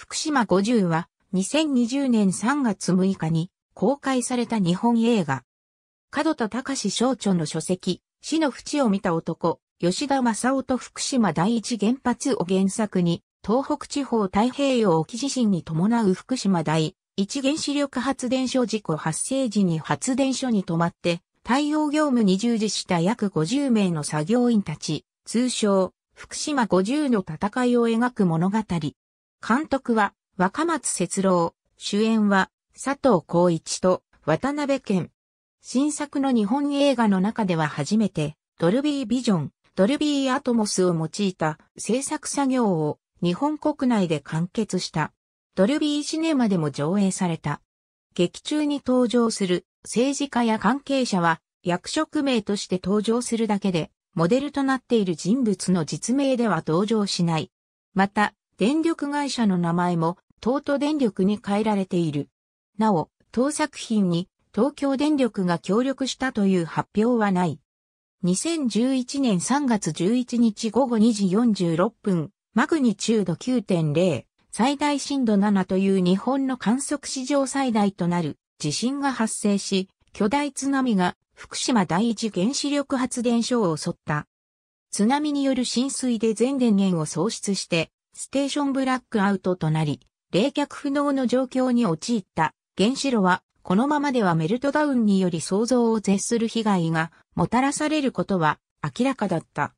福島50は2020年3月6日に公開された日本映画。角田隆省庁の書籍、死の淵を見た男、吉田正夫と福島第一原発を原作に、東北地方太平洋沖地震に伴う福島第一原子力発電所事故発生時に発電所に止まって、対応業務に従事した約50名の作業員たち、通称、福島50の戦いを描く物語。監督は若松節郎、主演は佐藤浩一と渡辺健。新作の日本映画の中では初めてドルビービジョン、ドルビーアトモスを用いた制作作業を日本国内で完結した。ドルビーシネマでも上映された。劇中に登場する政治家や関係者は役職名として登場するだけで、モデルとなっている人物の実名では登場しない。また、電力会社の名前も東都電力に変えられている。なお、当作品に東京電力が協力したという発表はない。2011年3月11日午後2時46分、マグニチュード9.0、最大震度7という日本の観測史上最大となる地震が発生し、巨大津波が福島第一原子力発電所を襲った。津波による浸水で全電源を喪失して、ステーションブラックアウトとなり、冷却不能の状況に陥った原子炉は、このままではメルトダウンにより想像を絶する被害がもたらされることは明らかだった。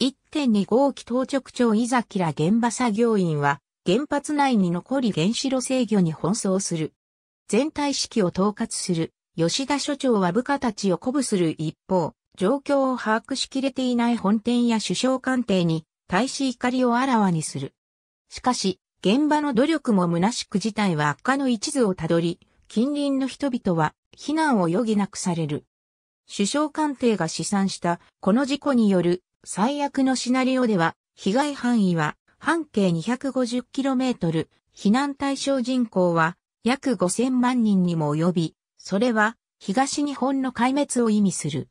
1.2号機当直長伊崎ら現場作業員は、原発内に残り原子炉制御に奔走する。全体式を統括する吉田所長は部下たちを鼓舞する一方、状況を把握しきれていない本店や首相官邸に対し怒りをあらわにする。しかし、現場の努力も虚しく事態は悪化の一途をたどり、近隣の人々は避難を余儀なくされる。首相官邸が試算したこの事故による最悪のシナリオでは、被害範囲は半径 250km、避難対象人口は約5000万人にも及び、それは東日本の壊滅を意味する。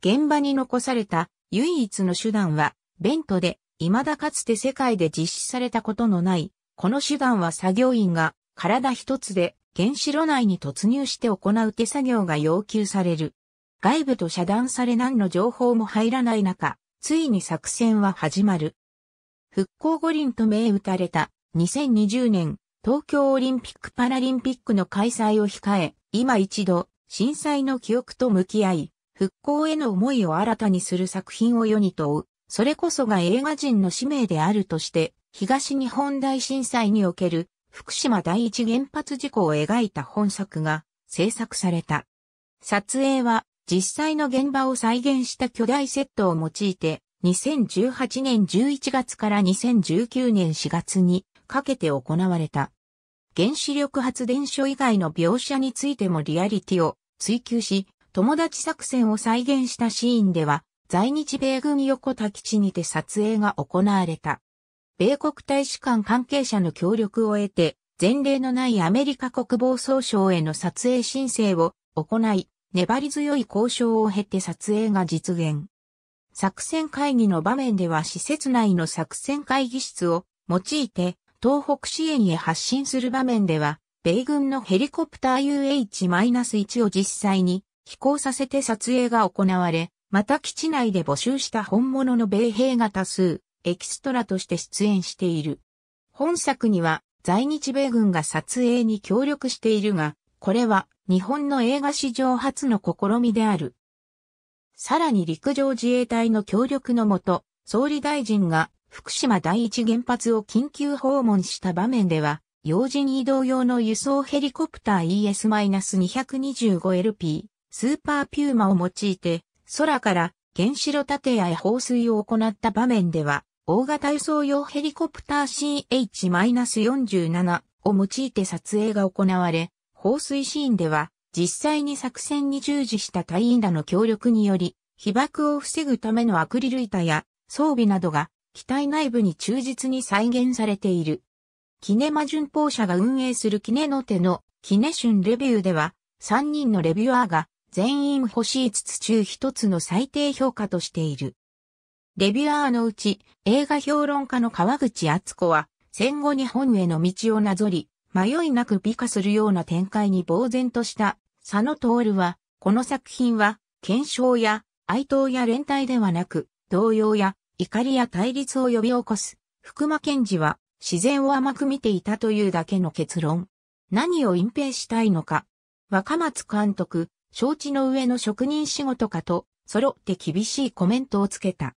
現場に残された唯一の手段は、ベントで未だかつて世界で実施されたことのない、この手段は作業員が体一つで原子炉内に突入して行う手作業が要求される。外部と遮断され何の情報も入らない中、ついに作戦は始まる。復興五輪と銘打たれた2020年東京オリンピック・パラリンピックの開催を控え、今一度震災の記憶と向き合い、復興への思いを新たにする作品を世に問う。それこそが映画人の使命であるとして、東日本大震災における福島第一原発事故を描いた本作が制作された。撮影は実際の現場を再現した巨大セットを用いて2018年11月から2019年4月にかけて行われた。原子力発電所以外の描写についてもリアリティを追求し、友達作戦を再現したシーンでは、在日米軍横田基地にて撮影が行われた。米国大使館関係者の協力を得て、前例のないアメリカ国防総省への撮影申請を行い、粘り強い交渉を経て撮影が実現。作戦会議の場面では施設内の作戦会議室を用いて東北支援へ発信する場面では、米軍のヘリコプター UH-1 を実際に飛行させて撮影が行われ、また基地内で募集した本物の米兵が多数、エキストラとして出演している。本作には在日米軍が撮影に協力しているが、これは日本の映画史上初の試みである。さらに陸上自衛隊の協力のもと、総理大臣が福島第一原発を緊急訪問した場面では、要人移動用の輸送ヘリコプター ES-225LP、スーパーピューマを用いて、空から原子炉建屋へ放水を行った場面では、大型輸送用ヘリコプター CH-47 を用いて撮影が行われ、放水シーンでは、実際に作戦に従事した隊員らの協力により、被爆を防ぐためのアクリル板や装備などが機体内部に忠実に再現されている。キネマ巡報社が運営するキネの手のキネシュンレビューでは、3人のレビュアーが全員星いつ中一つの最低評価としている。レビュアーのうち映画評論家の川口敦子は戦後日本への道をなぞり、迷いなく美化するような展開に呆然とした佐野徹は、この作品は、検証や哀悼や連帯ではなく、動揺や怒りや対立を呼び起こす。福間賢治は自然を甘く見ていたというだけの結論。何を隠蔽したいのか。若松監督、承知の上の職人仕事かと、揃って厳しいコメントをつけた。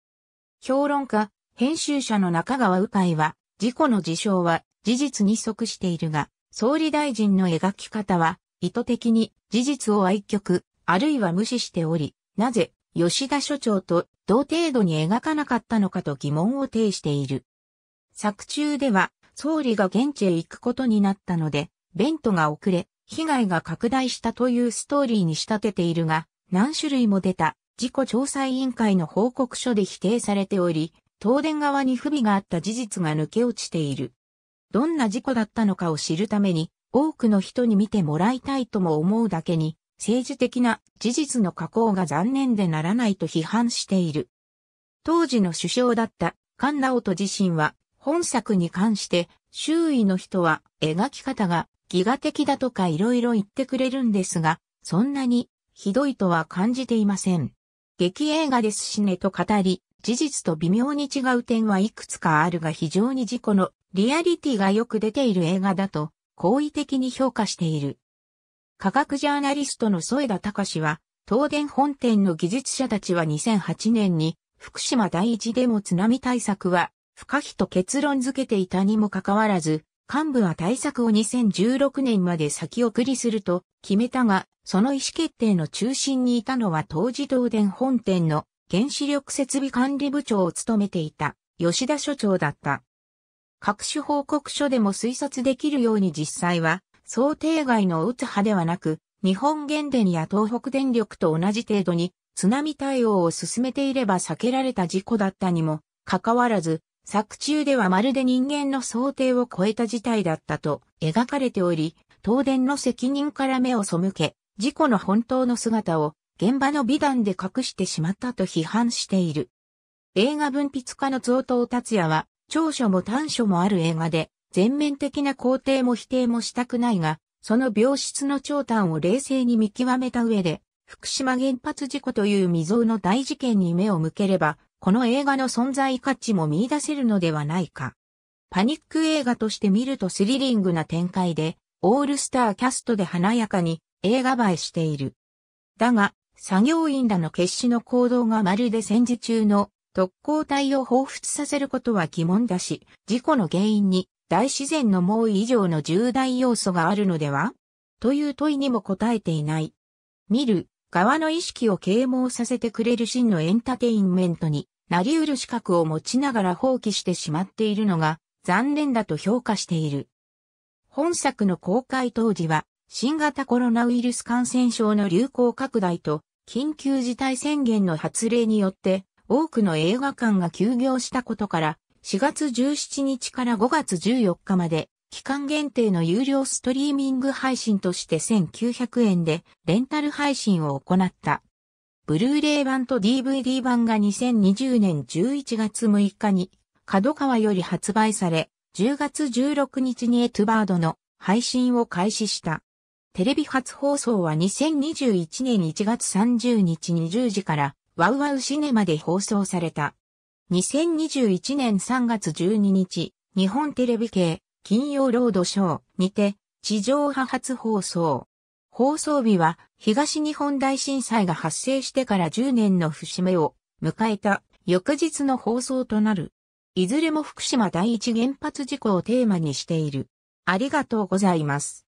評論家、編集者の中川鵜飼は、事故の事象は事実に即しているが、総理大臣の描き方は、意図的に事実を愛曲、あるいは無視しており、なぜ、吉田所長と同程度に描かなかったのかと疑問を呈している。作中では、総理が現地へ行くことになったので、弁当が遅れ、被害が拡大したというストーリーに仕立てているが、何種類も出た事故調査委員会の報告書で否定されており、東電側に不備があった事実が抜け落ちている。どんな事故だったのかを知るために、多くの人に見てもらいたいとも思うだけに、政治的な事実の加工が残念でならないと批判している。当時の首相だった菅直人自身は、本作に関して、周囲の人は描き方がギガ的だとか色々言ってくれるんですが、そんなにひどいとは感じていません。劇映画ですしねと語り、事実と微妙に違う点はいくつかあるが非常に自己のリアリティがよく出ている映画だと好意的に評価している。科学ジャーナリストの添田隆は、東電本店の技術者たちは2008年に福島第一でも津波対策は不可避と結論づけていたにもかかわらず、幹部は対策を2016年まで先送りすると決めたが、その意思決定の中心にいたのは当時東電本店の原子力設備管理部長を務めていた吉田所長だった。各種報告書でも推察できるように実際は想定外の打つ派ではなく、日本原電や東北電力と同じ程度に津波対応を進めていれば避けられた事故だったにもかかわらず、作中ではまるで人間の想定を超えた事態だったと描かれており、東電の責任から目を背け、事故の本当の姿を現場の美談で隠してしまったと批判している。映画文筆家の増藤達也は、長所も短所もある映画で、全面的な肯定も否定もしたくないが、その病室の長短を冷静に見極めた上で、福島原発事故という未曾有の大事件に目を向ければ、この映画の存在価値も見出せるのではないか。パニック映画として見るとスリリングな展開で、オールスターキャストで華やかに映画映えしている。だが、作業員らの決死の行動がまるで戦時中の特攻隊を彷彿させることは疑問だし、事故の原因に大自然の猛威以上の重大要素があるのではという問いにも答えていない。見る側の意識を啓蒙させてくれる真のエンタテインメントになり得る資格を持ちながら放棄してしまっているのが残念だと評価している。本作の公開当時は新型コロナウイルス感染症の流行拡大と緊急事態宣言の発令によって多くの映画館が休業したことから4月17日から5月14日まで期間限定の有料ストリーミング配信として1900円でレンタル配信を行った。ブルーレイ版と DVD 版が2020年11月6日に角川より発売され、10月16日にエトゥバードの配信を開始した。テレビ初放送は2021年1月30日20時からワウワウシネマで放送された。2021年3月12日、日本テレビ系金曜ロードショーにて地上波初放送。放送日は東日本大震災が発生してから10年の節目を迎えた翌日の放送となる。いずれも福島第一原発事故をテーマにしている。ありがとうございます。